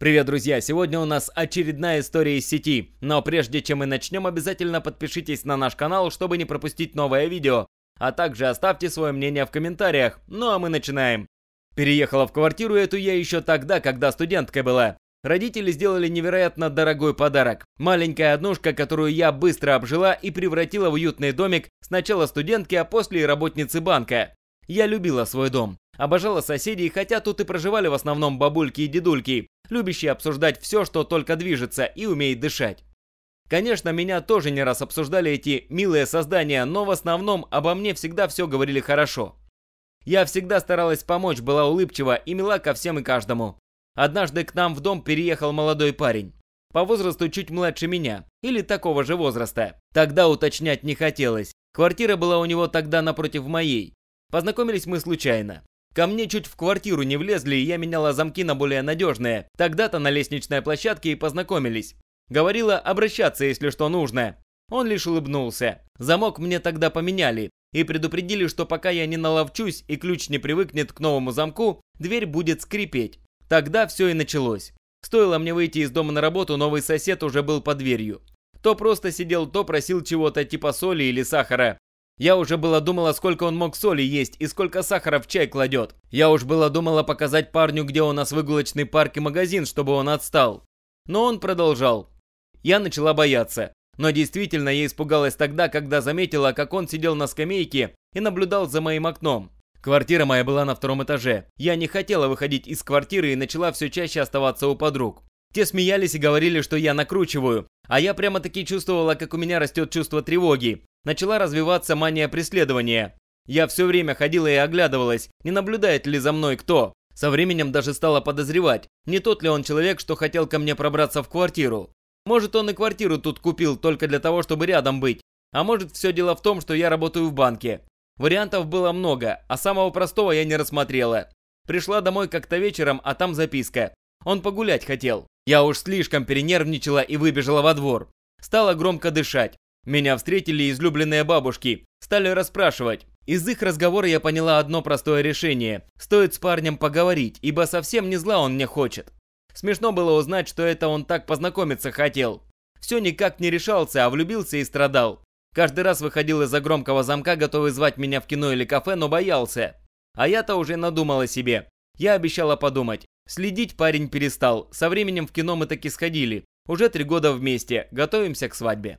Привет, друзья! Сегодня у нас очередная история из сети. Но прежде чем мы начнем, обязательно подпишитесь на наш канал, чтобы не пропустить новое видео. А также оставьте свое мнение в комментариях. Ну а мы начинаем. Переехала в квартиру эту я еще тогда, когда студенткой была. Родители сделали невероятно дорогой подарок. Маленькая однушка, которую я быстро обжила и превратила в уютный домик сначала студентки, а после и работницы банка. Я любила свой дом. Обожала соседей, хотя тут и проживали в основном бабульки и дедульки любящий обсуждать все, что только движется и умеет дышать. Конечно, меня тоже не раз обсуждали эти милые создания, но в основном обо мне всегда все говорили хорошо. Я всегда старалась помочь, была улыбчива и мила ко всем и каждому. Однажды к нам в дом переехал молодой парень. По возрасту чуть младше меня, или такого же возраста. Тогда уточнять не хотелось. Квартира была у него тогда напротив моей. Познакомились мы случайно. Ко мне чуть в квартиру не влезли, и я меняла замки на более надежные. Тогда-то на лестничной площадке и познакомились. Говорила обращаться, если что нужно. Он лишь улыбнулся. Замок мне тогда поменяли. И предупредили, что пока я не наловчусь и ключ не привыкнет к новому замку, дверь будет скрипеть. Тогда все и началось. Стоило мне выйти из дома на работу, новый сосед уже был под дверью. То просто сидел, то просил чего-то типа соли или сахара. Я уже было думала, сколько он мог соли есть и сколько сахара в чай кладет. Я уж было думала показать парню, где у нас выгулочный парк и магазин, чтобы он отстал. Но он продолжал. Я начала бояться. Но действительно, я испугалась тогда, когда заметила, как он сидел на скамейке и наблюдал за моим окном. Квартира моя была на втором этаже. Я не хотела выходить из квартиры и начала все чаще оставаться у подруг. Те смеялись и говорили, что я накручиваю, а я прямо-таки чувствовала, как у меня растет чувство тревоги начала развиваться мания преследования. Я все время ходила и оглядывалась, не наблюдает ли за мной кто. Со временем даже стала подозревать, не тот ли он человек, что хотел ко мне пробраться в квартиру. Может, он и квартиру тут купил только для того, чтобы рядом быть. А может, все дело в том, что я работаю в банке. Вариантов было много, а самого простого я не рассмотрела. Пришла домой как-то вечером, а там записка. Он погулять хотел. Я уж слишком перенервничала и выбежала во двор. Стала громко дышать. Меня встретили излюбленные бабушки, стали расспрашивать. Из их разговора я поняла одно простое решение. Стоит с парнем поговорить, ибо совсем не зла он мне хочет. Смешно было узнать, что это он так познакомиться хотел. Все никак не решался, а влюбился и страдал. Каждый раз выходил из-за громкого замка, готовый звать меня в кино или кафе, но боялся. А я-то уже надумала себе. Я обещала подумать. Следить парень перестал. Со временем в кино мы таки сходили. Уже три года вместе. Готовимся к свадьбе.